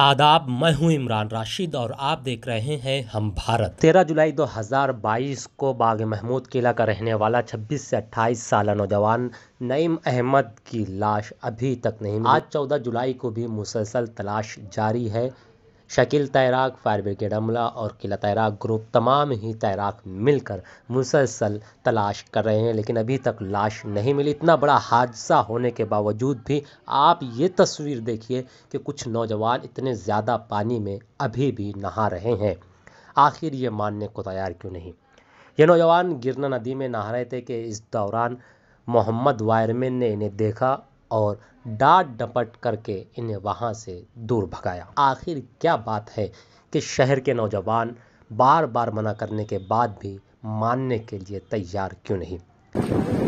आदाब मैं हूं इमरान राशिद और आप देख रहे हैं हम भारत 13 जुलाई 2022 को बाग महमूद किला का रहने वाला 26 से 28 साल नौजवान नईम अहमद की लाश अभी तक नहीं आज 14 जुलाई को भी मुसलसल तलाश जारी है शकील तैराक फायर ब्रिगेड अमला और किला तैराक ग्रुप तमाम ही तैराक मिलकर मुसलसल तलाश कर रहे हैं लेकिन अभी तक लाश नहीं मिली इतना बड़ा हादसा होने के बावजूद भी आप ये तस्वीर देखिए कि कुछ नौजवान इतने ज़्यादा पानी में अभी भी नहा रहे हैं आखिर ये मानने को तैयार क्यों नहीं ये नौजवान गिरना नदी में नहा रहे थे कि इस दौरान मोहम्मद वायरमैन ने इन्हें देखा और डांट डपट करके इन्हें वहाँ से दूर भगाया आखिर क्या बात है कि शहर के नौजवान बार बार मना करने के बाद भी मानने के लिए तैयार क्यों नहीं